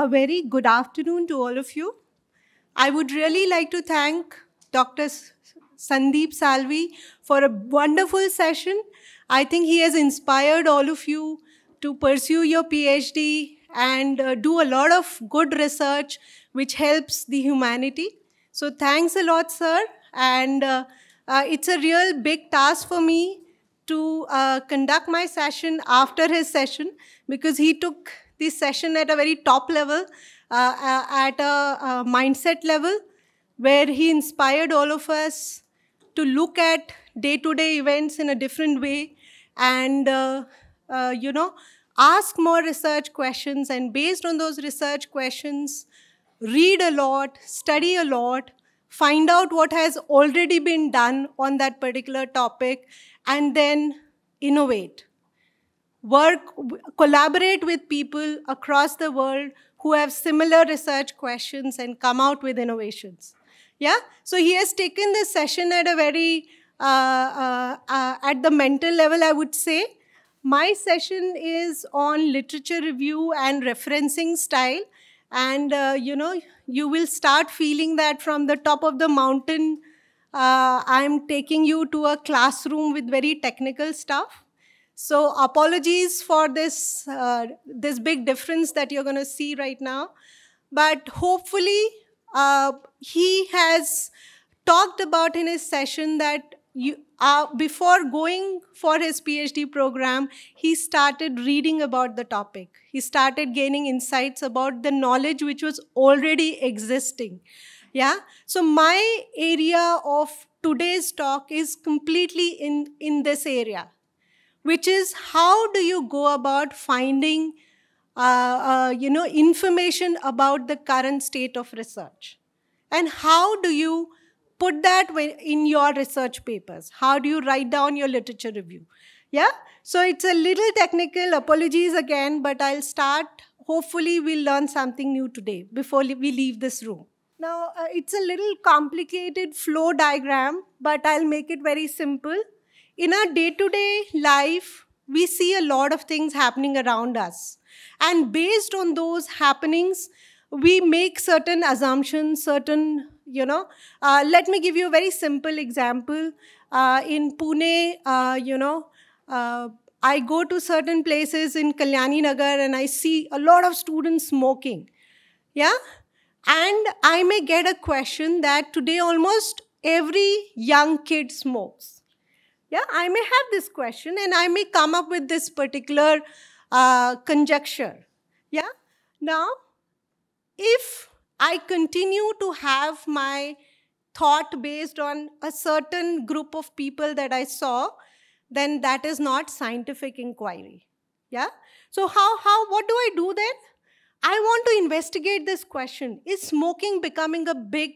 a very good afternoon to all of you. I would really like to thank Dr. Sandeep Salvi for a wonderful session. I think he has inspired all of you to pursue your PhD and uh, do a lot of good research which helps the humanity. So thanks a lot, sir. And uh, uh, it's a real big task for me to uh, conduct my session after his session because he took this session at a very top level, uh, uh, at a, a mindset level, where he inspired all of us to look at day-to-day -day events in a different way and, uh, uh, you know, ask more research questions and based on those research questions, read a lot, study a lot, find out what has already been done on that particular topic and then innovate work, collaborate with people across the world who have similar research questions and come out with innovations. Yeah, so he has taken this session at a very, uh, uh, uh, at the mental level, I would say. My session is on literature review and referencing style. And, uh, you know, you will start feeling that from the top of the mountain. Uh, I'm taking you to a classroom with very technical stuff so apologies for this, uh, this big difference that you're going to see right now. But hopefully, uh, he has talked about in his session that you, uh, before going for his PhD program, he started reading about the topic. He started gaining insights about the knowledge which was already existing. Yeah. So my area of today's talk is completely in, in this area which is how do you go about finding uh, uh, you know, information about the current state of research. And how do you put that in your research papers? How do you write down your literature review? Yeah, so it's a little technical, apologies again, but I'll start. Hopefully we'll learn something new today before we leave this room. Now, uh, it's a little complicated flow diagram, but I'll make it very simple in our day to day life, we see a lot of things happening around us. And based on those happenings, we make certain assumptions, certain, you know. Uh, let me give you a very simple example. Uh, in Pune, uh, you know, uh, I go to certain places in Kalyani Nagar and I see a lot of students smoking. Yeah? And I may get a question that today almost every young kid smokes yeah, I may have this question and I may come up with this particular uh, conjecture. Yeah, now if I continue to have my thought based on a certain group of people that I saw, then that is not scientific inquiry. Yeah, so how, how, what do I do then? I want to investigate this question. Is smoking becoming a big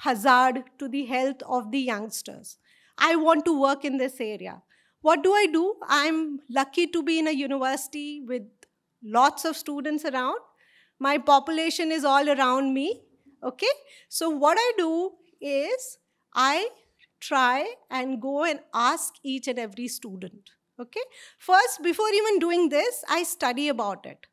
hazard to the health of the youngsters? I want to work in this area. What do I do? I'm lucky to be in a university with lots of students around. My population is all around me. Okay? So, what I do is I try and go and ask each and every student. Okay? First, before even doing this, I study about it.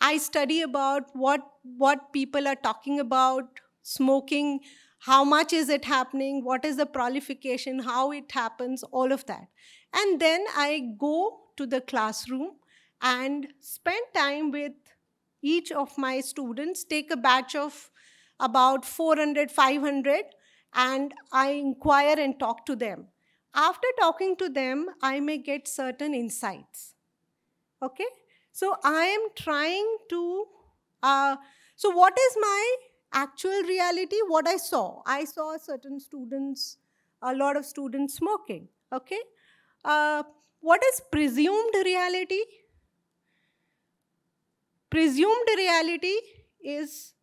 I study about what, what people are talking about, smoking, how much is it happening, what is the proliferation, how it happens, all of that. And then I go to the classroom and spend time with each of my students, take a batch of about 400, 500, and I inquire and talk to them. After talking to them, I may get certain insights. Okay? So I am trying to, uh, so what is my actual reality, what I saw. I saw certain students, a lot of students smoking, okay? Uh, what is presumed reality? Presumed reality is,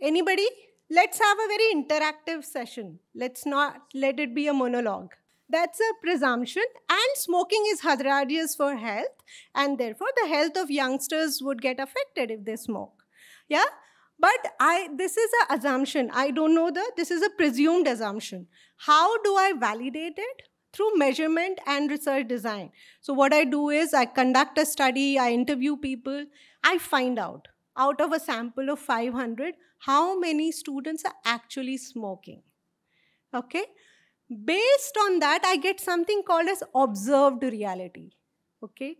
anybody? Let's have a very interactive session. Let's not let it be a monologue. That's a presumption and smoking is hazardous for health and therefore the health of youngsters would get affected if they smoke. Yeah, but I, this is an assumption. I don't know the, this is a presumed assumption. How do I validate it? Through measurement and research design. So what I do is I conduct a study, I interview people, I find out, out of a sample of 500, how many students are actually smoking. Okay? Based on that, I get something called as observed reality. Okay?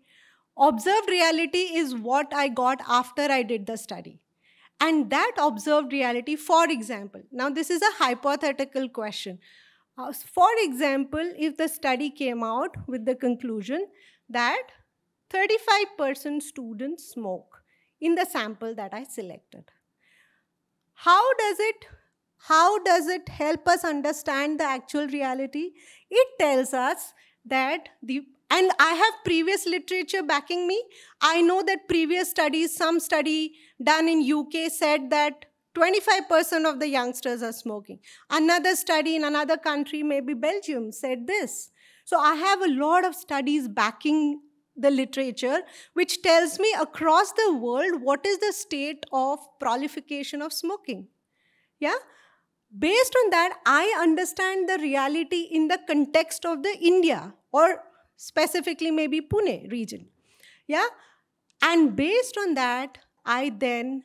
Observed reality is what I got after I did the study and that observed reality, for example, now this is a hypothetical question. Uh, for example, if the study came out with the conclusion that 35% students smoke in the sample that I selected. How does it how does it help us understand the actual reality? It tells us that the and I have previous literature backing me. I know that previous studies, some study done in UK said that 25% of the youngsters are smoking. Another study in another country, maybe Belgium, said this. So I have a lot of studies backing the literature, which tells me across the world what is the state of proliferation of smoking. Yeah? Based on that, I understand the reality in the context of the India or specifically maybe Pune region. Yeah. And based on that, I then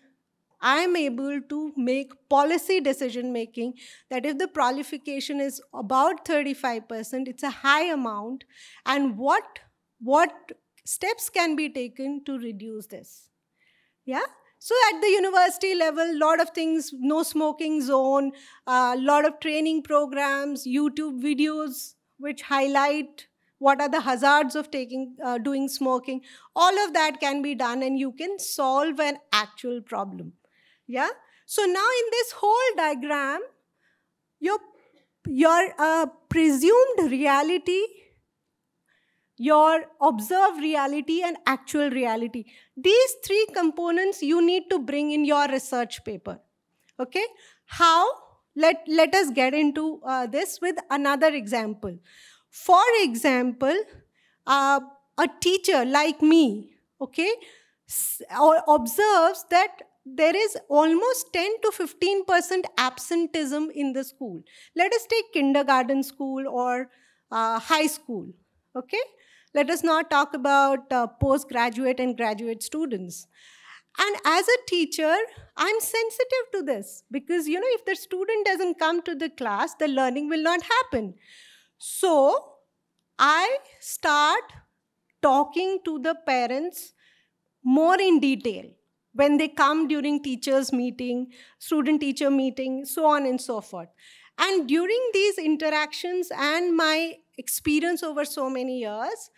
I'm able to make policy decision making that if the proliferation is about 35%, it's a high amount, and what what steps can be taken to reduce this. Yeah. So at the university level, lot of things, no smoking zone, a uh, lot of training programs, YouTube videos which highlight what are the hazards of taking uh, doing smoking all of that can be done and you can solve an actual problem yeah so now in this whole diagram your your uh, presumed reality your observed reality and actual reality these three components you need to bring in your research paper okay how let let us get into uh, this with another example for example, uh, a teacher like me, okay, observes that there is almost 10 to 15 percent absenteeism in the school. Let us take kindergarten school or uh, high school, okay? Let us not talk about uh, postgraduate and graduate students. And as a teacher, I'm sensitive to this because, you know, if the student doesn't come to the class, the learning will not happen. So I start talking to the parents more in detail when they come during teachers meeting, student teacher meeting, so on and so forth. And during these interactions and my experience over so many years,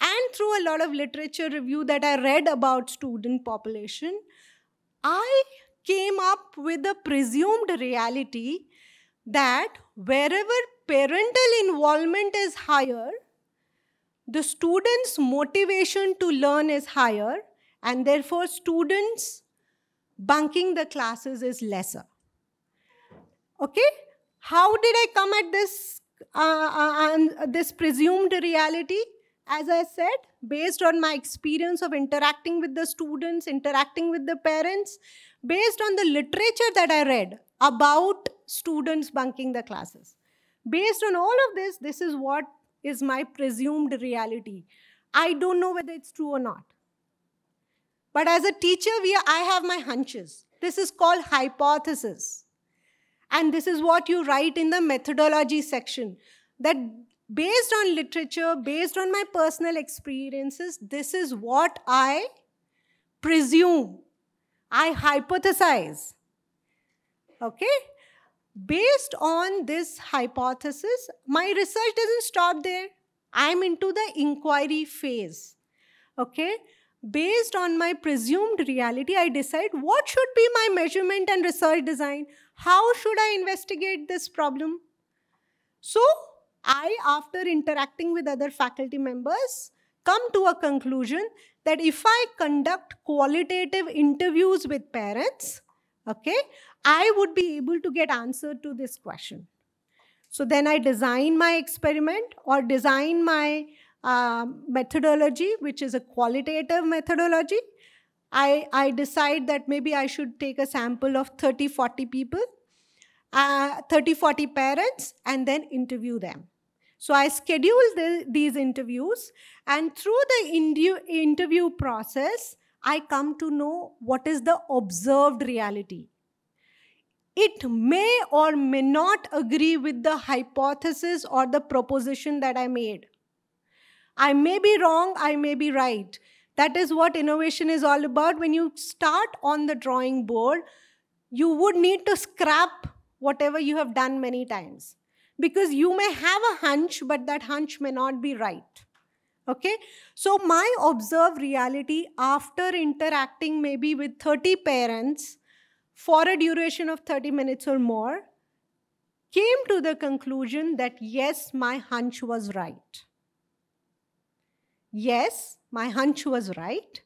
and through a lot of literature review that I read about student population, I came up with a presumed reality that wherever parental involvement is higher, the student's motivation to learn is higher and therefore students bunking the classes is lesser. Okay? How did I come at this, uh, uh, this presumed reality? As I said, based on my experience of interacting with the students, interacting with the parents, based on the literature that I read about students bunking the classes. Based on all of this, this is what is my presumed reality. I don't know whether it's true or not. But as a teacher, we, I have my hunches. This is called hypothesis. And this is what you write in the methodology section that based on literature, based on my personal experiences, this is what I presume. I hypothesize. Okay? Based on this hypothesis, my research doesn't stop there. I'm into the inquiry phase. Okay? Based on my presumed reality, I decide what should be my measurement and research design. How should I investigate this problem? So, I, after interacting with other faculty members, come to a conclusion that if I conduct qualitative interviews with parents, okay, I would be able to get answer to this question. So then I design my experiment or design my uh, methodology, which is a qualitative methodology. I, I decide that maybe I should take a sample of 30, 40 people, uh, 30, 40 parents, and then interview them. So I schedule the, these interviews, and through the interview process, I come to know what is the observed reality. It may or may not agree with the hypothesis or the proposition that I made. I may be wrong, I may be right. That is what innovation is all about. When you start on the drawing board, you would need to scrap whatever you have done many times. Because you may have a hunch, but that hunch may not be right okay so my observed reality after interacting maybe with 30 parents for a duration of 30 minutes or more came to the conclusion that yes my hunch was right yes my hunch was right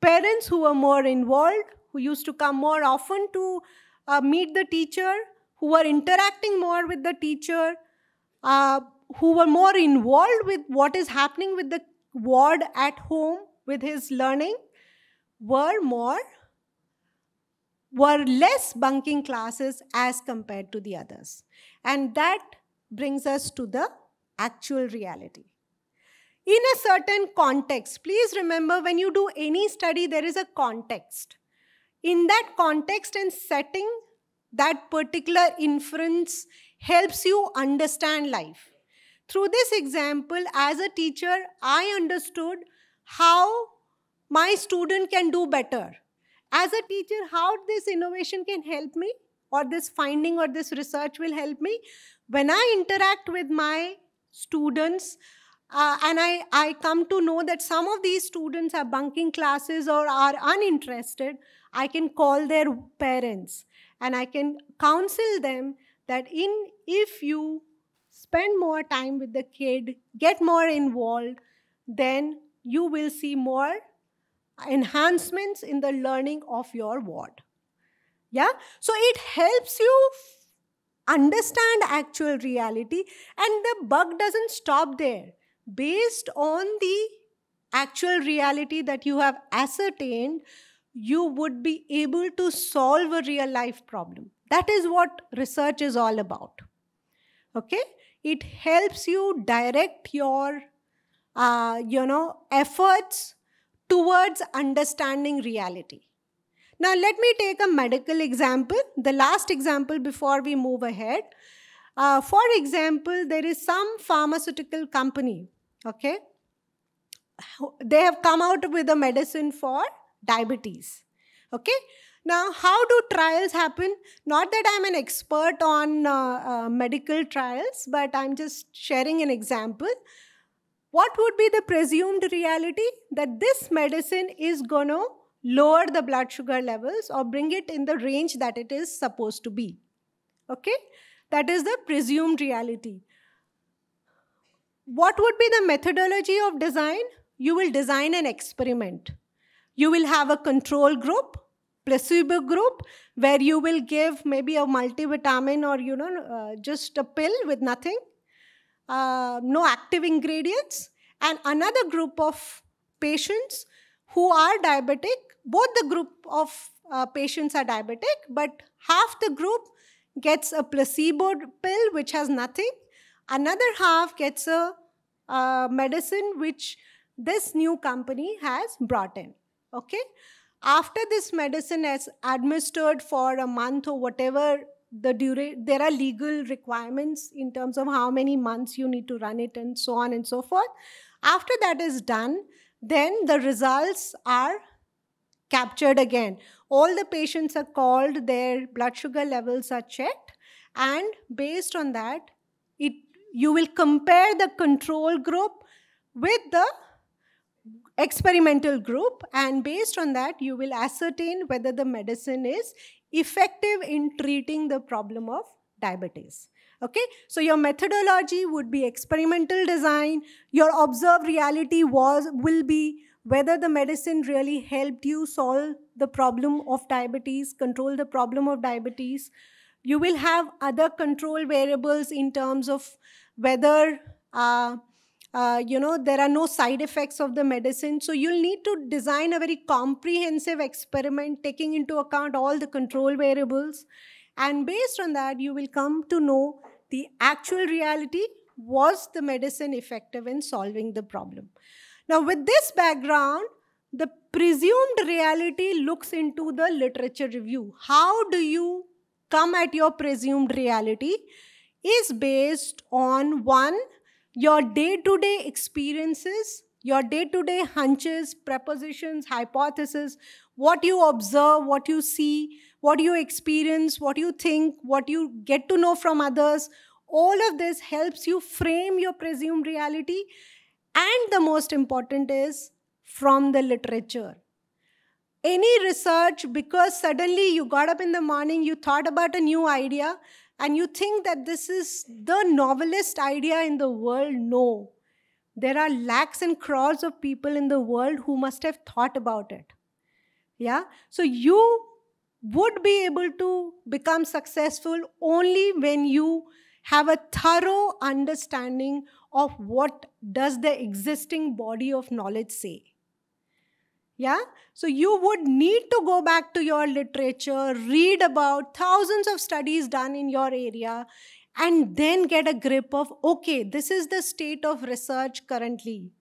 parents who were more involved who used to come more often to uh, meet the teacher who were interacting more with the teacher uh, who were more involved with what is happening with the ward at home with his learning were more were less bunking classes as compared to the others and that brings us to the actual reality in a certain context please remember when you do any study there is a context in that context and setting that particular inference helps you understand life through this example, as a teacher, I understood how my student can do better. As a teacher, how this innovation can help me or this finding or this research will help me. When I interact with my students, uh, and I, I come to know that some of these students are bunking classes or are uninterested, I can call their parents and I can counsel them that in if you spend more time with the kid, get more involved, then you will see more enhancements in the learning of your ward. Yeah? So it helps you understand actual reality and the bug doesn't stop there. Based on the actual reality that you have ascertained, you would be able to solve a real life problem. That is what research is all about. Okay? it helps you direct your uh, you know efforts towards understanding reality now let me take a medical example the last example before we move ahead uh, for example there is some pharmaceutical company okay they have come out with a medicine for diabetes okay now, how do trials happen? Not that I'm an expert on uh, uh, medical trials, but I'm just sharing an example. What would be the presumed reality? That this medicine is going to lower the blood sugar levels or bring it in the range that it is supposed to be. Okay? That is the presumed reality. What would be the methodology of design? You will design an experiment. You will have a control group placebo group where you will give maybe a multivitamin or you know uh, just a pill with nothing uh, no active ingredients and another group of patients who are diabetic both the group of uh, patients are diabetic but half the group gets a placebo pill which has nothing another half gets a uh, medicine which this new company has brought in okay after this medicine is administered for a month or whatever the dura- there are legal requirements in terms of how many months you need to run it and so on and so forth after that is done then the results are captured again all the patients are called their blood sugar levels are checked and based on that it you will compare the control group with the experimental group and based on that you will ascertain whether the medicine is effective in treating the problem of diabetes okay so your methodology would be experimental design your observed reality was will be whether the medicine really helped you solve the problem of diabetes control the problem of diabetes you will have other control variables in terms of whether uh, uh, you know there are no side effects of the medicine so you'll need to design a very comprehensive experiment taking into account all the control variables and based on that you will come to know the actual reality was the medicine effective in solving the problem now with this background the presumed reality looks into the literature review how do you come at your presumed reality is based on one your day to day experiences, your day to day hunches, prepositions, hypotheses, what you observe, what you see, what you experience, what you think, what you get to know from others, all of this helps you frame your presumed reality. And the most important is from the literature. Any research, because suddenly you got up in the morning, you thought about a new idea, and you think that this is the novelist idea in the world, no. There are lakhs and crores of people in the world who must have thought about it. Yeah? So you would be able to become successful only when you have a thorough understanding of what does the existing body of knowledge say yeah? So you would need to go back to your literature, read about thousands of studies done in your area, and then get a grip of okay, this is the state of research currently.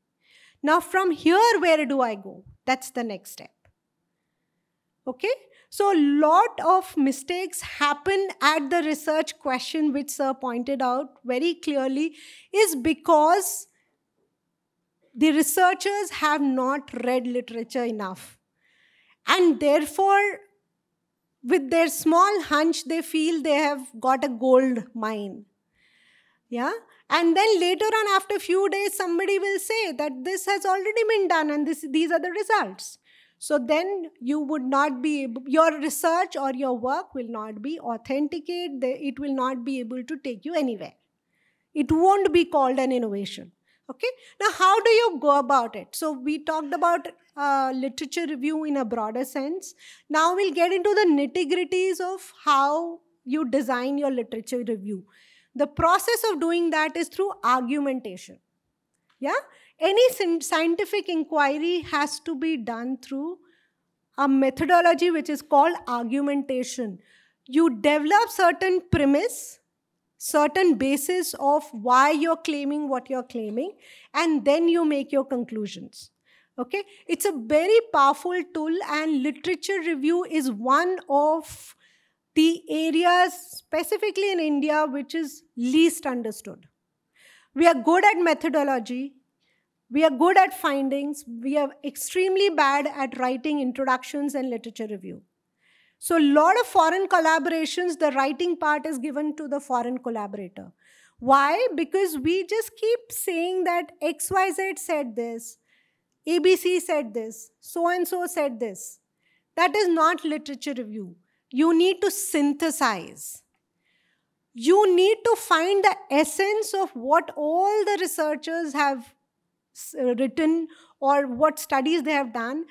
Now, from here, where do I go? That's the next step. Okay? So, a lot of mistakes happen at the research question, which Sir pointed out very clearly, is because the researchers have not read literature enough. And therefore, with their small hunch, they feel they have got a gold mine. Yeah? And then later on, after a few days, somebody will say that this has already been done and this, these are the results. So then you would not be your research or your work will not be authenticated. It will not be able to take you anywhere. It won't be called an innovation. Okay, now how do you go about it? So we talked about uh, literature review in a broader sense. Now we'll get into the nitty gritties of how you design your literature review. The process of doing that is through argumentation. Yeah, any scientific inquiry has to be done through a methodology which is called argumentation. You develop certain premise certain basis of why you're claiming what you're claiming, and then you make your conclusions. Okay, it's a very powerful tool, and literature review is one of the areas, specifically in India, which is least understood. We are good at methodology, we are good at findings, we are extremely bad at writing introductions and literature review. So a lot of foreign collaborations, the writing part is given to the foreign collaborator. Why? Because we just keep saying that XYZ said this, ABC said this, so and so said this. That is not literature review. You need to synthesize. You need to find the essence of what all the researchers have uh, written or what studies they have done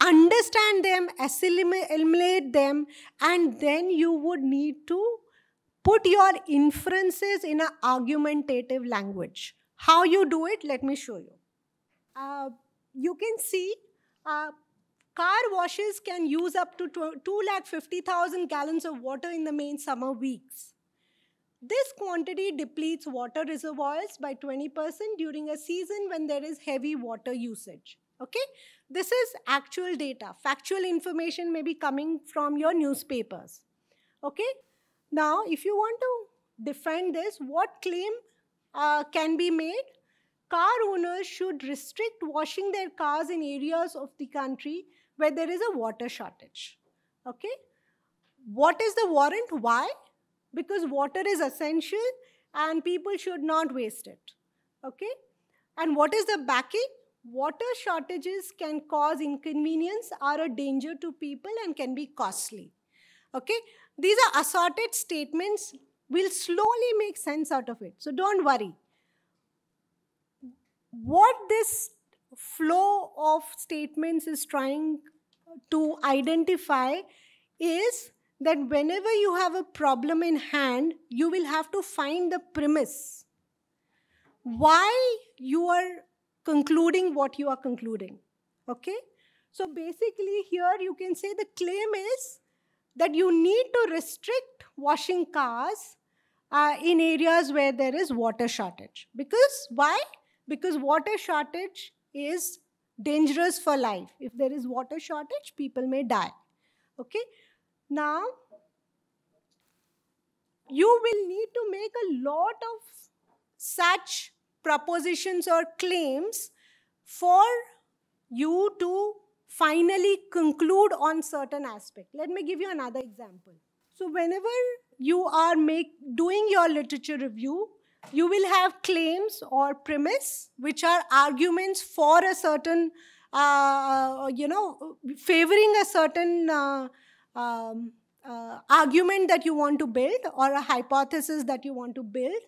understand them, assimilate them, and then you would need to put your inferences in an argumentative language. How you do it, let me show you. Uh, you can see uh, car washes can use up to 2,50,000 gallons of water in the main summer weeks. This quantity depletes water reservoirs by 20% during a season when there is heavy water usage. Okay? This is actual data. Factual information may be coming from your newspapers. Okay? Now, if you want to defend this, what claim uh, can be made? Car owners should restrict washing their cars in areas of the country where there is a water shortage. Okay? What is the warrant? Why? Because water is essential and people should not waste it. Okay? And what is the backing? water shortages can cause inconvenience are a danger to people and can be costly. Okay, these are assorted statements. We'll slowly make sense out of it. So don't worry. What this flow of statements is trying to identify is that whenever you have a problem in hand, you will have to find the premise. Why you are concluding what you are concluding. Okay? So basically, here you can say the claim is that you need to restrict washing cars uh, in areas where there is water shortage. Because why? Because water shortage is dangerous for life. If there is water shortage, people may die. Okay? Now, you will need to make a lot of such propositions or claims for you to finally conclude on certain aspect. Let me give you another example. So whenever you are make, doing your literature review, you will have claims or premise, which are arguments for a certain, uh, uh you know, favoring a certain uh, um, uh, argument that you want to build or a hypothesis that you want to build.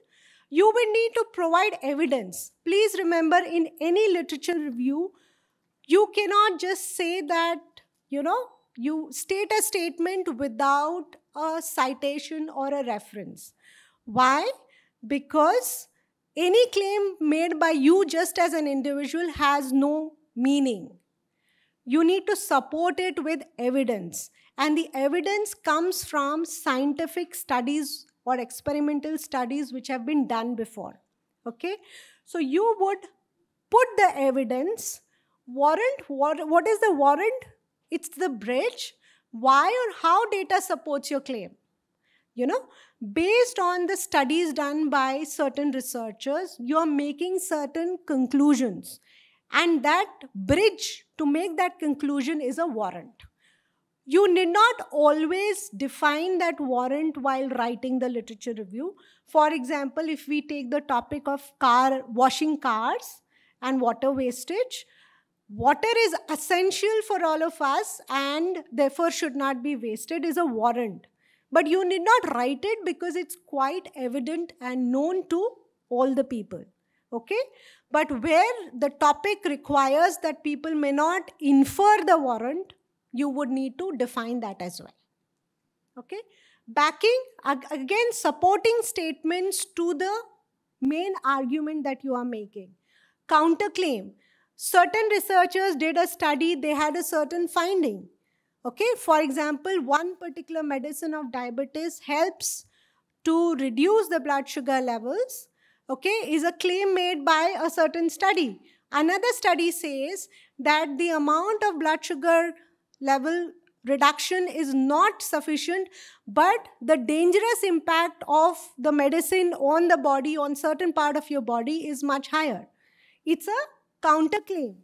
You will need to provide evidence. Please remember in any literature review, you cannot just say that, you know, you state a statement without a citation or a reference. Why? Because any claim made by you just as an individual has no meaning. You need to support it with evidence. And the evidence comes from scientific studies or experimental studies which have been done before. Okay, so you would put the evidence, warrant, what is the warrant? It's the bridge, why or how data supports your claim. You know, based on the studies done by certain researchers, you're making certain conclusions. And that bridge to make that conclusion is a warrant you need not always define that warrant while writing the literature review. For example, if we take the topic of car washing cars and water wastage, water is essential for all of us and therefore should not be wasted is a warrant. But you need not write it because it's quite evident and known to all the people okay but where the topic requires that people may not infer the warrant you would need to define that as well. Okay. Backing, again, supporting statements to the main argument that you are making. Counterclaim. Certain researchers did a study, they had a certain finding. Okay, for example, one particular medicine of diabetes helps to reduce the blood sugar levels. Okay, is a claim made by a certain study. Another study says that the amount of blood sugar level reduction is not sufficient, but the dangerous impact of the medicine on the body, on certain part of your body is much higher. It's a counterclaim.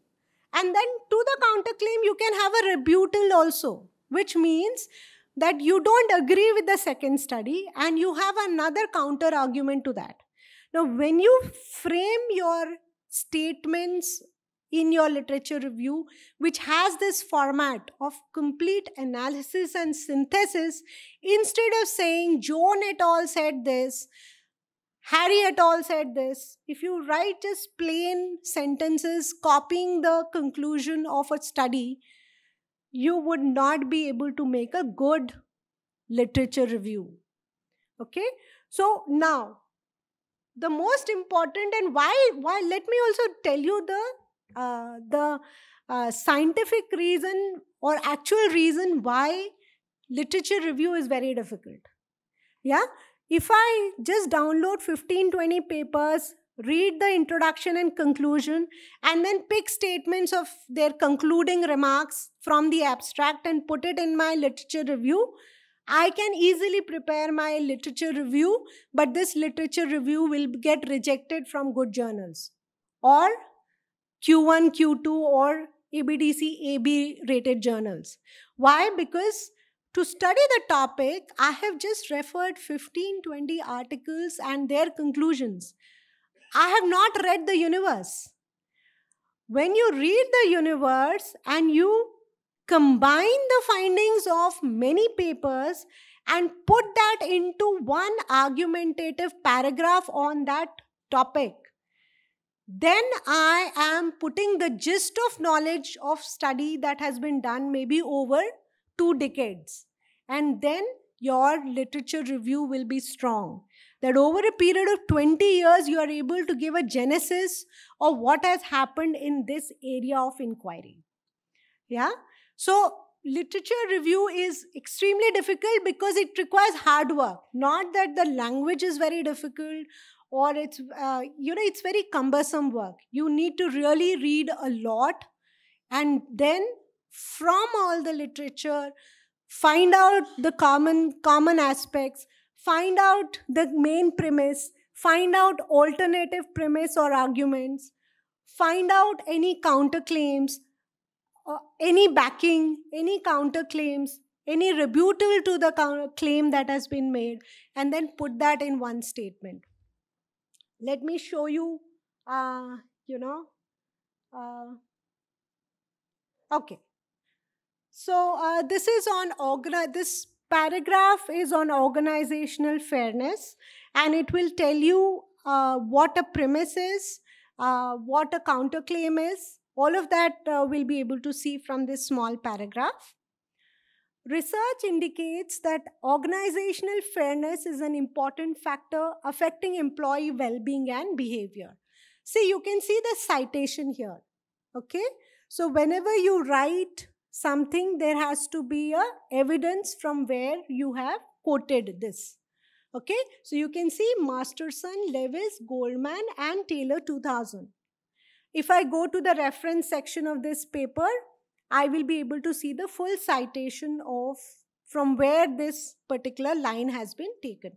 And then to the counterclaim, you can have a rebuttal also, which means that you don't agree with the second study and you have another counter argument to that. Now, when you frame your statements in your literature review, which has this format of complete analysis and synthesis, instead of saying Joan et al. said this, Harry et al. said this. If you write just plain sentences copying the conclusion of a study, you would not be able to make a good literature review. Okay? So now, the most important and why, why, let me also tell you the uh, the uh, scientific reason or actual reason why literature review is very difficult. Yeah? If I just download 15, 20 papers, read the introduction and conclusion, and then pick statements of their concluding remarks from the abstract and put it in my literature review, I can easily prepare my literature review, but this literature review will get rejected from good journals or Q1, Q2, or ABDC AB rated journals. Why? Because to study the topic, I have just referred 15, 20 articles and their conclusions. I have not read the universe. When you read the universe and you combine the findings of many papers and put that into one argumentative paragraph on that topic, then I am putting the gist of knowledge of study that has been done maybe over two decades. And then your literature review will be strong. That over a period of 20 years, you are able to give a genesis of what has happened in this area of inquiry. Yeah? So, literature review is extremely difficult because it requires hard work. Not that the language is very difficult or it's uh, you know it's very cumbersome work you need to really read a lot and then from all the literature find out the common common aspects find out the main premise find out alternative premise or arguments find out any counterclaims uh, any backing any counterclaims any rebuttal to the claim that has been made and then put that in one statement let me show you, uh, you know, uh, okay. So uh, this is on, organ. this paragraph is on organizational fairness and it will tell you uh, what a premise is, uh, what a counterclaim is. All of that uh, we'll be able to see from this small paragraph. Research indicates that organizational fairness is an important factor affecting employee well-being and behavior. See, you can see the citation here, okay? So whenever you write something, there has to be a evidence from where you have quoted this, okay? So you can see Masterson, Lewis, Goldman, and Taylor 2000. If I go to the reference section of this paper, I will be able to see the full citation of from where this particular line has been taken.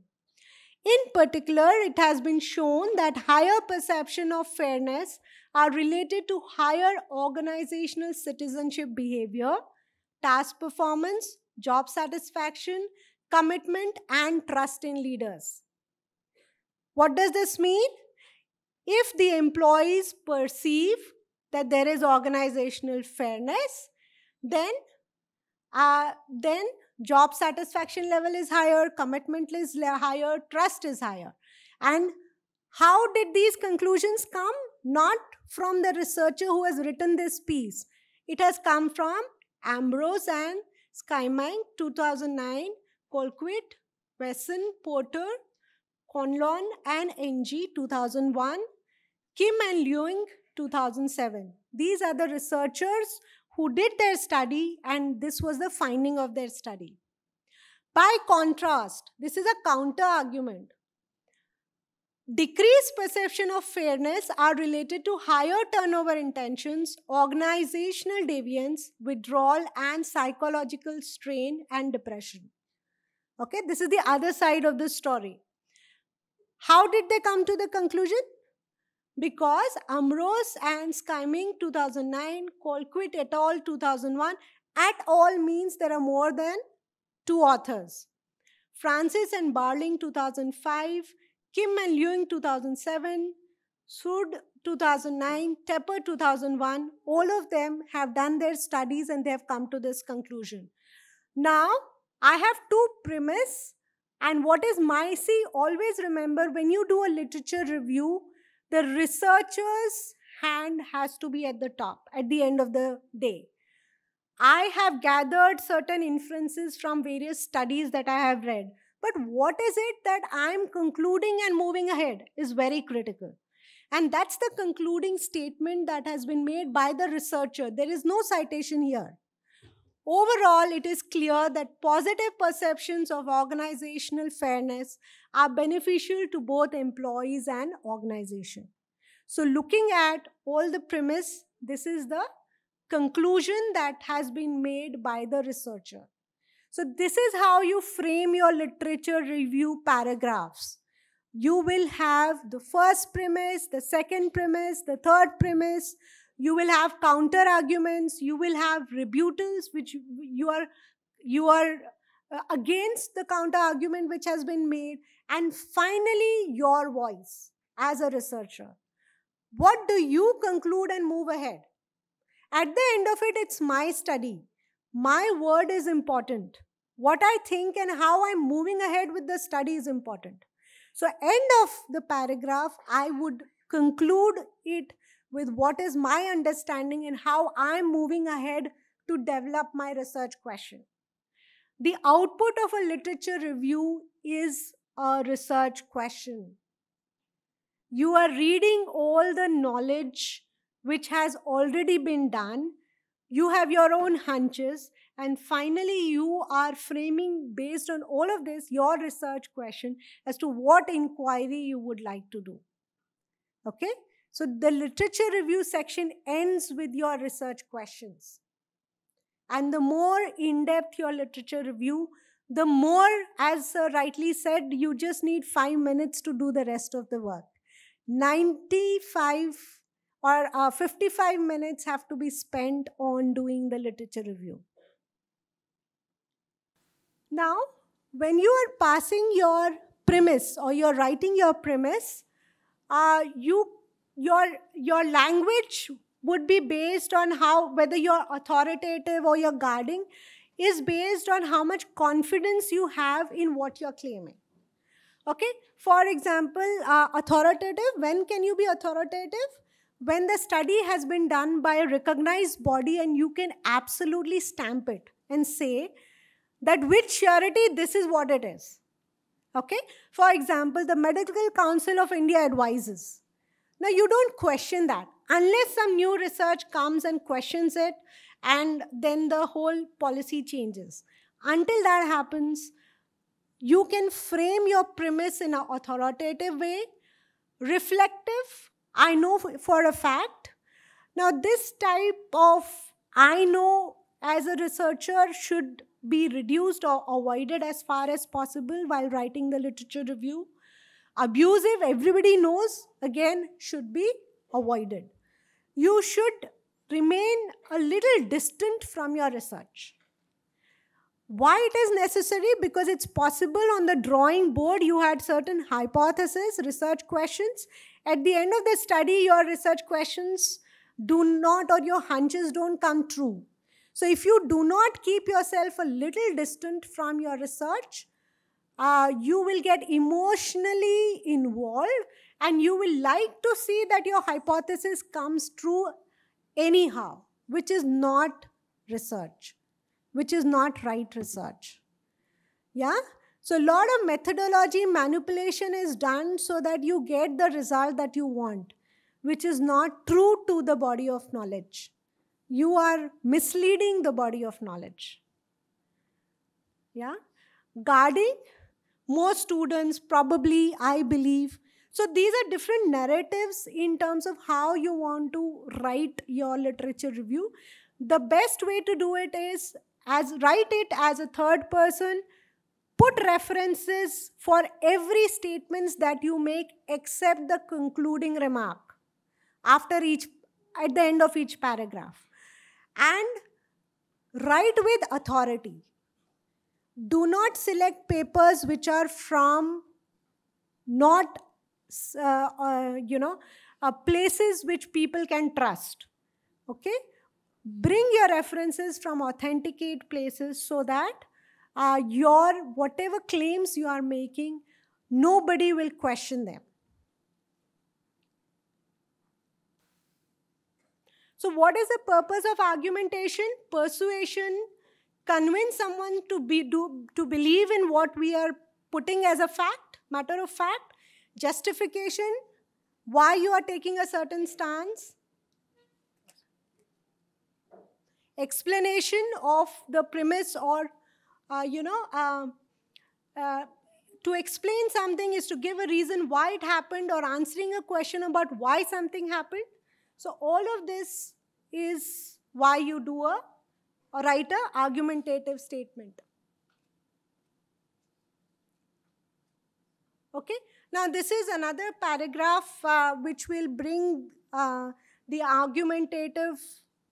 In particular, it has been shown that higher perception of fairness are related to higher organizational citizenship behavior, task performance, job satisfaction, commitment, and trust in leaders. What does this mean? If the employees perceive that there is organizational fairness, then uh, then job satisfaction level is higher, commitment is higher, trust is higher. And how did these conclusions come? Not from the researcher who has written this piece. It has come from Ambrose and Skymank, 2009, Colquitt, Wesson, Porter, Conlon, and NG, 2001, Kim and Lewing, 2007. These are the researchers who did their study, and this was the finding of their study. By contrast, this is a counter argument. Decreased perception of fairness are related to higher turnover intentions, organizational deviance, withdrawal, and psychological strain and depression. Okay, this is the other side of the story. How did they come to the conclusion? because Ambrose and Skyming 2009, Colquitt et al. 2001, at all means there are more than two authors. Francis and Barling 2005, Kim and Lewing 2007, Sud 2009, Tepper 2001, all of them have done their studies and they have come to this conclusion. Now, I have two premise and what is my see, always remember when you do a literature review, the researcher's hand has to be at the top at the end of the day. I have gathered certain inferences from various studies that I have read. But what is it that I'm concluding and moving ahead is very critical. And that's the concluding statement that has been made by the researcher. There is no citation here. Overall, it is clear that positive perceptions of organizational fairness are beneficial to both employees and organization. So looking at all the premise, this is the conclusion that has been made by the researcher. So this is how you frame your literature review paragraphs. You will have the first premise, the second premise, the third premise, you will have counter arguments you will have rebuttals which you are you are uh, against the counter argument which has been made and finally your voice as a researcher what do you conclude and move ahead at the end of it it's my study my word is important what i think and how i'm moving ahead with the study is important so end of the paragraph i would conclude it with what is my understanding and how I'm moving ahead to develop my research question. The output of a literature review is a research question. You are reading all the knowledge which has already been done. You have your own hunches. And finally, you are framing based on all of this your research question as to what inquiry you would like to do. Okay? So the literature review section ends with your research questions. And the more in-depth your literature review, the more, as Sir rightly said, you just need five minutes to do the rest of the work. 95 or uh, 55 minutes have to be spent on doing the literature review. Now, when you are passing your premise or you're writing your premise, uh, you your your language would be based on how whether you're authoritative or you're guarding is based on how much confidence you have in what you're claiming okay for example uh, authoritative when can you be authoritative when the study has been done by a recognized body and you can absolutely stamp it and say that with surety this is what it is okay for example the medical council of india advises now, you don't question that unless some new research comes and questions it, and then the whole policy changes. Until that happens, you can frame your premise in an authoritative way, reflective, I know for a fact. Now, this type of I know as a researcher should be reduced or avoided as far as possible while writing the literature review abusive everybody knows again should be avoided you should remain a little distant from your research why it is necessary because it's possible on the drawing board you had certain hypotheses research questions at the end of the study your research questions do not or your hunches don't come true so if you do not keep yourself a little distant from your research uh, you will get emotionally involved and you will like to see that your hypothesis comes true anyhow, which is not research, which is not right research. Yeah? So, a lot of methodology manipulation is done so that you get the result that you want, which is not true to the body of knowledge. You are misleading the body of knowledge. Yeah? Guarding more students, probably, I believe. So these are different narratives in terms of how you want to write your literature review. The best way to do it is as write it as a third person, put references for every statements that you make except the concluding remark after each at the end of each paragraph and write with authority do not select papers which are from not, uh, uh, you know, uh, places which people can trust. Okay? Bring your references from authenticate places so that uh, your whatever claims you are making, nobody will question them. So what is the purpose of argumentation? Persuasion convince someone to be do to believe in what we are putting as a fact, matter of fact, justification, why you are taking a certain stance, explanation of the premise or, uh, you know, uh, uh, to explain something is to give a reason why it happened or answering a question about why something happened. So all of this is why you do a or write an argumentative statement. Okay. Now, this is another paragraph uh, which will bring uh, the argumentative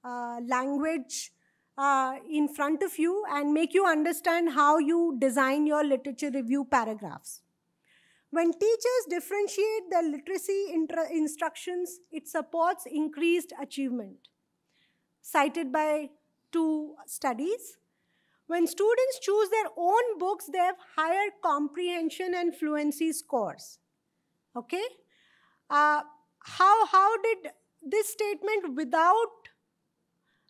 uh, language uh, in front of you and make you understand how you design your literature review paragraphs. When teachers differentiate their literacy instructions, it supports increased achievement, cited by to studies. When students choose their own books, they have higher comprehension and fluency scores. Okay? Uh, how, how did this statement without,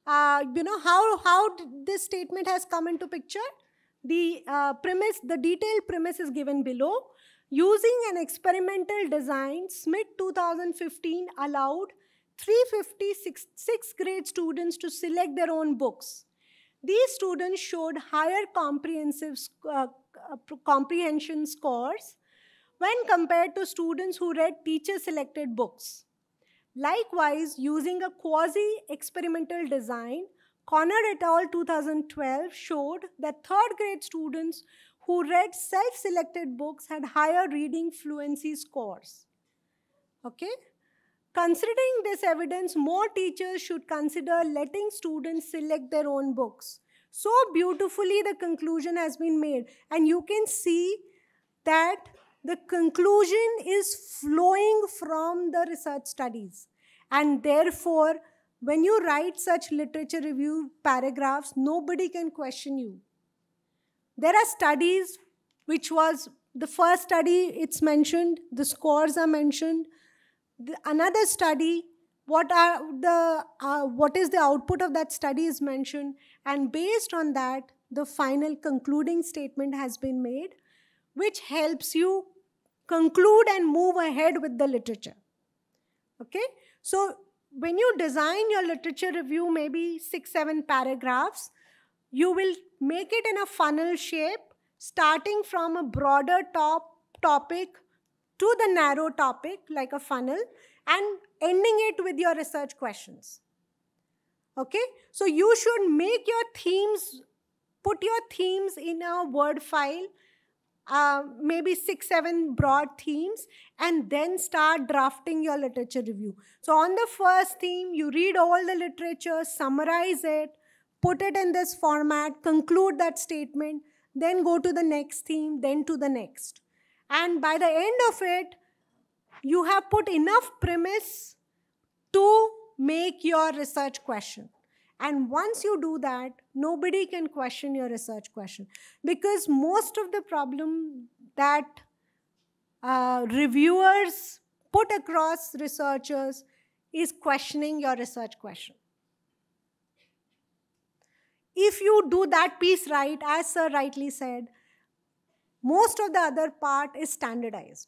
uh, you know, how, how this statement has come into picture? The uh, premise, the detailed premise is given below. Using an experimental design, Smith 2015 allowed 356 sixth grade students to select their own books. These students showed higher comprehensive uh, uh, comprehension scores when compared to students who read teacher-selected books. Likewise, using a quasi-experimental design, Connor et al. 2012 showed that third grade students who read self-selected books had higher reading fluency scores. Okay, Considering this evidence, more teachers should consider letting students select their own books. So beautifully the conclusion has been made and you can see that the conclusion is flowing from the research studies. And therefore, when you write such literature review paragraphs, nobody can question you. There are studies which was the first study, it's mentioned, the scores are mentioned, the, another study, what are the uh, what is the output of that study is mentioned, and based on that, the final concluding statement has been made, which helps you conclude and move ahead with the literature. Okay, so when you design your literature review, maybe six, seven paragraphs, you will make it in a funnel shape, starting from a broader top topic to the narrow topic like a funnel and ending it with your research questions. Okay, so you should make your themes, put your themes in a Word file, uh, maybe six, seven broad themes, and then start drafting your literature review. So on the first theme, you read all the literature, summarize it, put it in this format, conclude that statement, then go to the next theme, then to the next and by the end of it, you have put enough premise to make your research question. And once you do that, nobody can question your research question. Because most of the problem that uh, reviewers put across researchers is questioning your research question. If you do that piece right, as Sir rightly said, most of the other part is standardized.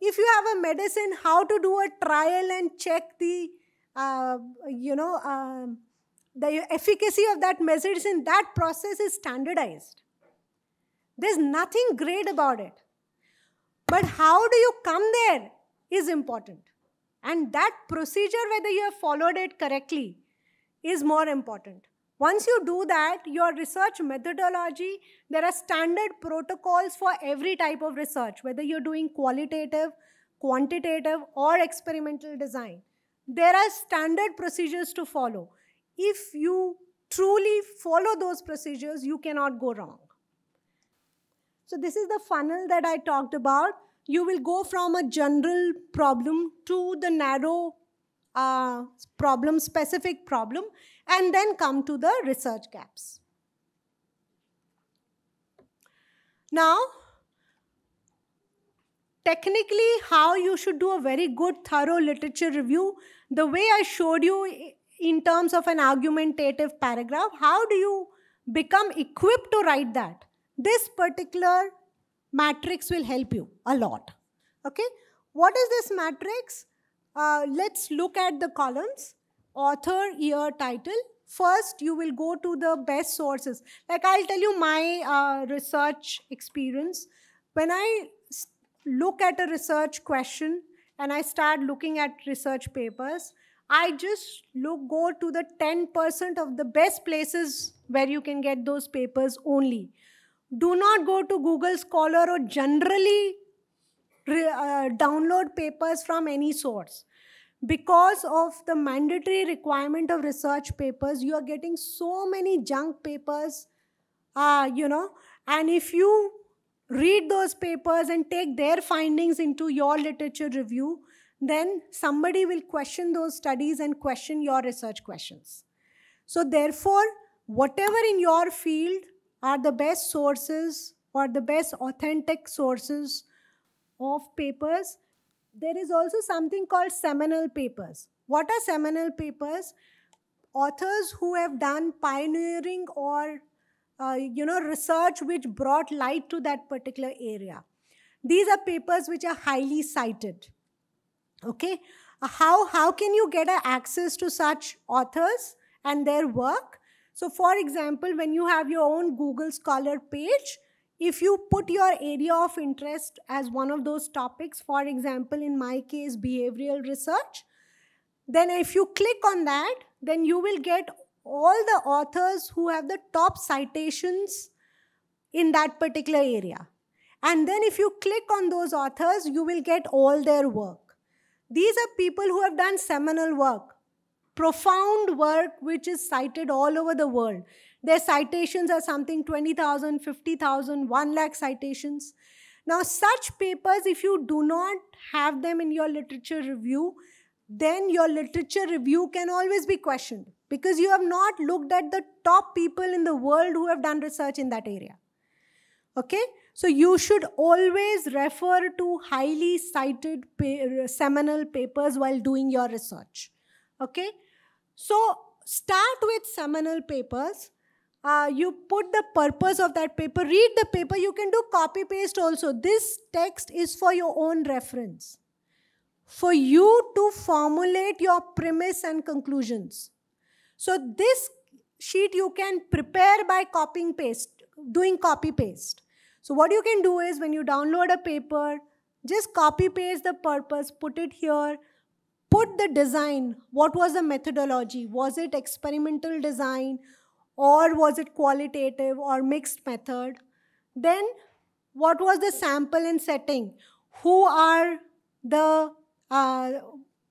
If you have a medicine, how to do a trial and check the, uh, you know, uh, the efficacy of that medicine, that process is standardized. There's nothing great about it. But how do you come there is important. And that procedure, whether you have followed it correctly, is more important. Once you do that, your research methodology, there are standard protocols for every type of research, whether you're doing qualitative, quantitative, or experimental design. There are standard procedures to follow. If you truly follow those procedures, you cannot go wrong. So this is the funnel that I talked about. You will go from a general problem to the narrow uh, problem, specific problem and then come to the research gaps. Now, technically how you should do a very good thorough literature review, the way I showed you in terms of an argumentative paragraph, how do you become equipped to write that? This particular matrix will help you a lot. Okay, what is this matrix? Uh, let's look at the columns author, year, title, first you will go to the best sources. Like I'll tell you my uh, research experience. When I look at a research question and I start looking at research papers, I just look go to the 10% of the best places where you can get those papers only. Do not go to Google Scholar or generally uh, download papers from any source because of the mandatory requirement of research papers, you are getting so many junk papers, uh, you know, and if you read those papers and take their findings into your literature review, then somebody will question those studies and question your research questions. So therefore, whatever in your field are the best sources or the best authentic sources of papers, there is also something called seminal papers. What are seminal papers? Authors who have done pioneering or uh, you know research which brought light to that particular area. These are papers which are highly cited. Okay, uh, how how can you get access to such authors and their work? So, for example, when you have your own Google Scholar page, if you put your area of interest as one of those topics, for example, in my case, behavioral research, then if you click on that, then you will get all the authors who have the top citations in that particular area. And then if you click on those authors, you will get all their work. These are people who have done seminal work profound work which is cited all over the world. Their citations are something 20,000, 50,000, 1 lakh citations. Now, such papers, if you do not have them in your literature review, then your literature review can always be questioned because you have not looked at the top people in the world who have done research in that area. Okay? So you should always refer to highly cited pa seminal papers while doing your research. Okay? So start with seminal papers. Uh, you put the purpose of that paper, read the paper, you can do copy paste also. This text is for your own reference. For you to formulate your premise and conclusions. So this sheet you can prepare by copying paste, doing copy paste. So what you can do is when you download a paper, just copy paste the purpose, put it here, put the design, what was the methodology? Was it experimental design or was it qualitative or mixed method? Then what was the sample and setting? Who are the, uh,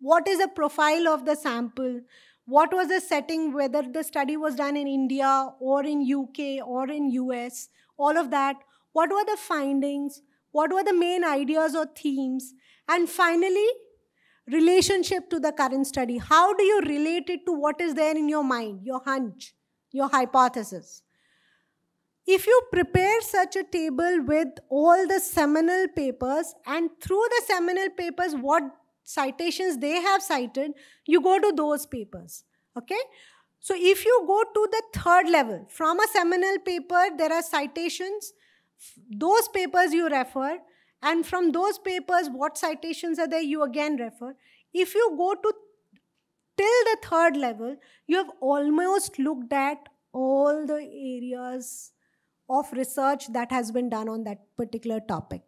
what is the profile of the sample? What was the setting, whether the study was done in India or in UK or in US, all of that. What were the findings? What were the main ideas or themes? And finally, relationship to the current study. How do you relate it to what is there in your mind, your hunch, your hypothesis? If you prepare such a table with all the seminal papers and through the seminal papers, what citations they have cited, you go to those papers. Okay? So if you go to the third level, from a seminal paper, there are citations. Those papers you refer. And from those papers, what citations are there, you again refer. If you go to till the third level, you have almost looked at all the areas of research that has been done on that particular topic.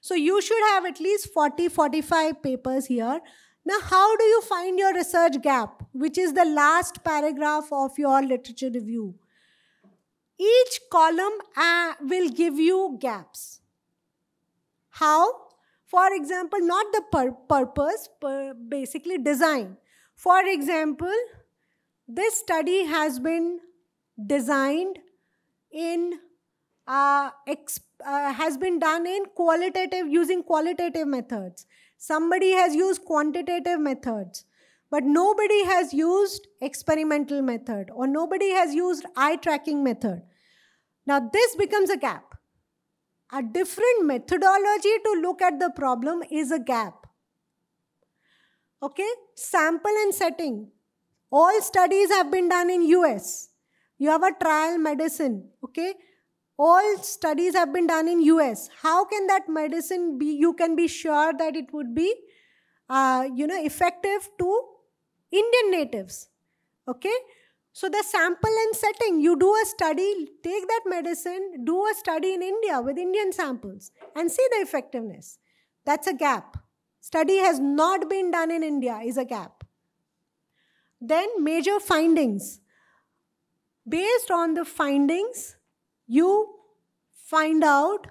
So you should have at least 40, 45 papers here. Now, how do you find your research gap, which is the last paragraph of your literature review? Each column uh, will give you gaps. How? For example, not the pur purpose, basically design. For example, this study has been designed in uh, uh, has been done in qualitative using qualitative methods somebody has used quantitative methods but nobody has used experimental method or nobody has used eye tracking method now this becomes a gap a different methodology to look at the problem is a gap. Okay, sample and setting. All studies have been done in US. You have a trial medicine, okay? All studies have been done in US. How can that medicine be, you can be sure that it would be, uh, you know, effective to Indian natives, okay? So the sample and setting, you do a study, take that medicine, do a study in India with Indian samples and see the effectiveness. That's a gap. Study has not been done in India is a gap. Then major findings. Based on the findings, you find out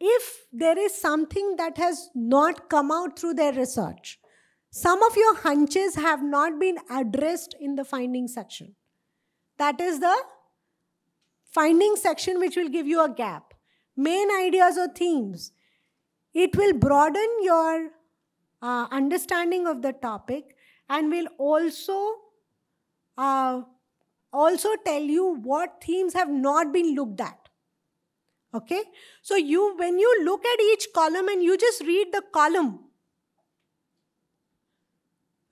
if there is something that has not come out through their research. Some of your hunches have not been addressed in the finding section. That is the finding section which will give you a gap. Main ideas or themes. It will broaden your uh, understanding of the topic and will also uh, also tell you what themes have not been looked at okay so you when you look at each column and you just read the column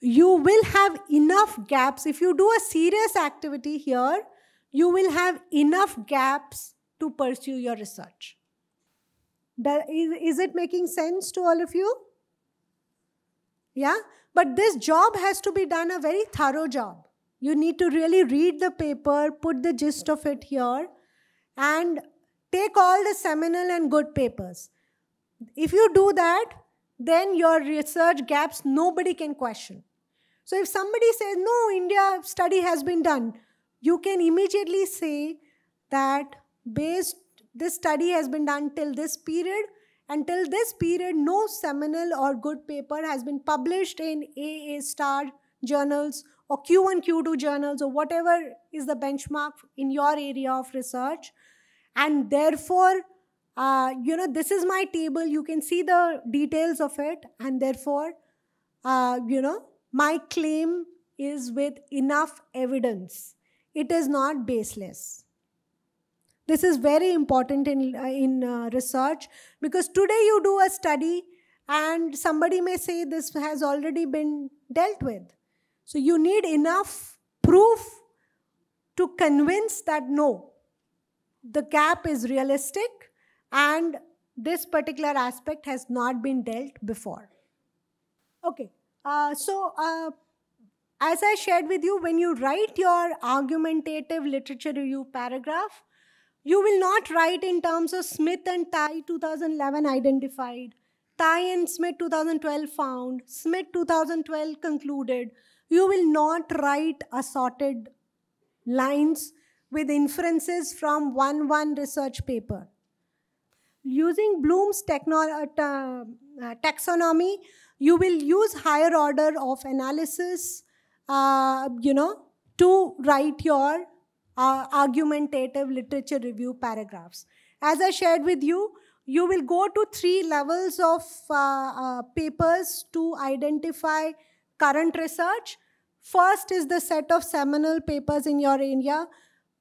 you will have enough gaps. If you do a serious activity here, you will have enough gaps to pursue your research. Is it making sense to all of you? Yeah? But this job has to be done a very thorough job. You need to really read the paper, put the gist of it here, and take all the seminal and good papers. If you do that, then your research gaps nobody can question. So if somebody says, no, India study has been done, you can immediately say that based this study has been done till this period, until this period, no seminal or good paper has been published in AA star journals or Q1, Q2 journals or whatever is the benchmark in your area of research. And therefore, uh, you know, this is my table. You can see the details of it. And therefore, uh, you know, my claim is with enough evidence. It is not baseless. This is very important in, uh, in uh, research because today you do a study and somebody may say this has already been dealt with. So you need enough proof to convince that no, the gap is realistic and this particular aspect has not been dealt before. Okay, uh, so, uh, as I shared with you, when you write your argumentative literature review paragraph, you will not write in terms of Smith and Thai 2011 identified, Thai and Smith 2012 found, Smith 2012 concluded. You will not write assorted lines with inferences from one one research paper. Using Bloom's uh, uh, taxonomy, you will use higher order of analysis, uh, you know, to write your uh, argumentative literature review paragraphs. As I shared with you, you will go to three levels of uh, uh, papers to identify current research. First is the set of seminal papers in your area.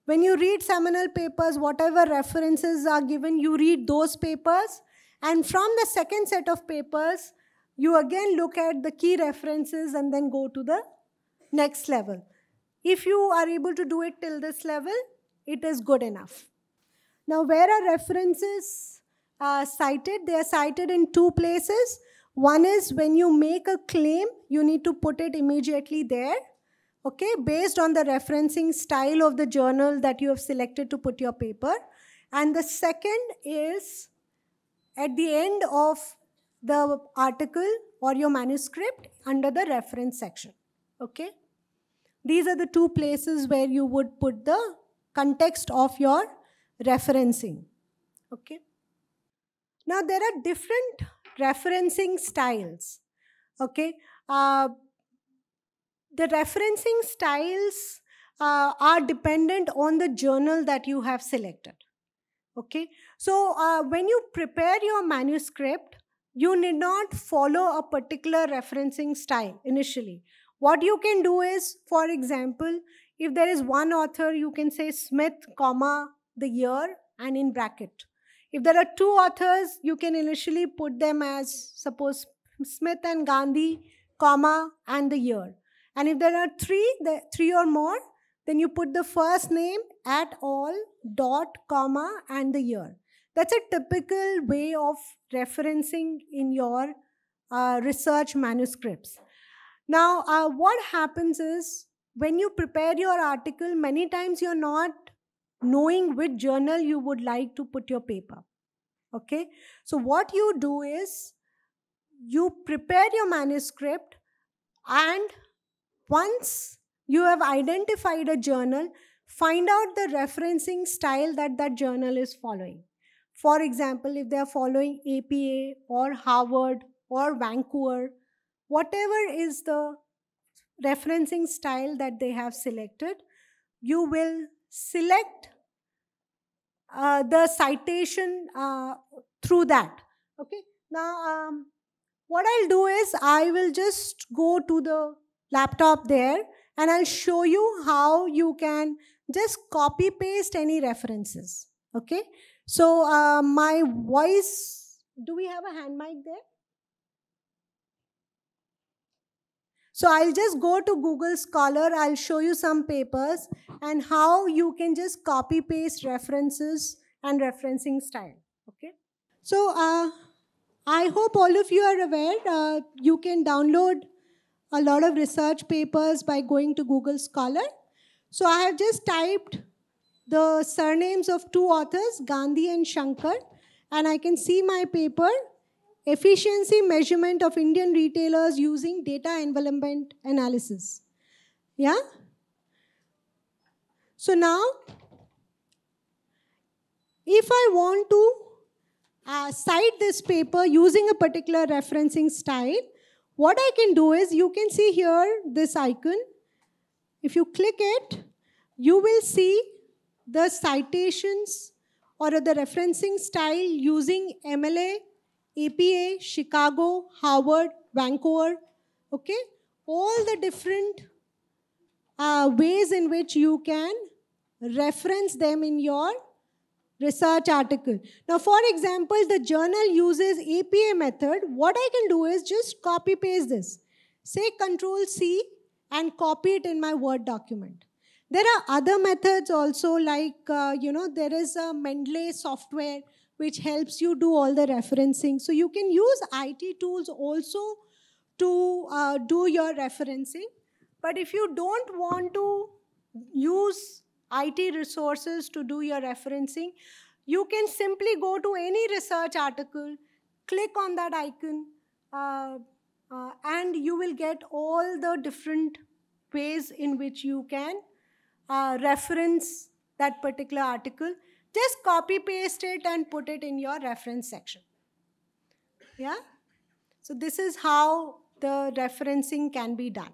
When you read seminal papers, whatever references are given, you read those papers. And from the second set of papers, you again look at the key references and then go to the next level. If you are able to do it till this level, it is good enough. Now, where are references uh, cited? They are cited in two places. One is when you make a claim, you need to put it immediately there, okay, based on the referencing style of the journal that you have selected to put your paper. And the second is at the end of the article or your manuscript under the reference section. Okay? These are the two places where you would put the context of your referencing. Okay? Now, there are different referencing styles. Okay? Uh, the referencing styles uh, are dependent on the journal that you have selected. Okay? So, uh, when you prepare your manuscript, you need not follow a particular referencing style initially. What you can do is, for example, if there is one author, you can say Smith, comma, the year, and in bracket. If there are two authors, you can initially put them as, suppose, Smith and Gandhi, comma, and the year. And if there are three, the, three or more, then you put the first name at all, dot, comma, and the year. That's a typical way of referencing in your uh, research manuscripts. Now, uh, what happens is when you prepare your article, many times you're not knowing which journal you would like to put your paper. Okay? So, what you do is you prepare your manuscript, and once you have identified a journal, find out the referencing style that that journal is following. For example, if they are following APA or Harvard or Vancouver, whatever is the referencing style that they have selected, you will select uh, the citation uh, through that. Okay. Now, um, what I'll do is I will just go to the laptop there and I'll show you how you can just copy paste any references. Okay. So uh, my voice, do we have a hand mic there? So I'll just go to Google Scholar, I'll show you some papers and how you can just copy paste references and referencing style, okay? So uh, I hope all of you are aware, uh, you can download a lot of research papers by going to Google Scholar. So I have just typed the surnames of two authors, Gandhi and Shankar, and I can see my paper, Efficiency Measurement of Indian Retailers Using Data Envelopment Analysis. Yeah? So now, if I want to uh, cite this paper using a particular referencing style, what I can do is, you can see here this icon. If you click it, you will see the citations or the referencing style using MLA, APA, Chicago, Harvard, Vancouver, okay? All the different uh, ways in which you can reference them in your research article. Now, for example, the journal uses APA method. What I can do is just copy paste this. Say control C and copy it in my Word document. There are other methods also, like, uh, you know, there is a Mendeley software which helps you do all the referencing. So you can use IT tools also to uh, do your referencing. But if you don't want to use IT resources to do your referencing, you can simply go to any research article, click on that icon, uh, uh, and you will get all the different ways in which you can uh, reference that particular article, just copy paste it and put it in your reference section. Yeah? So this is how the referencing can be done.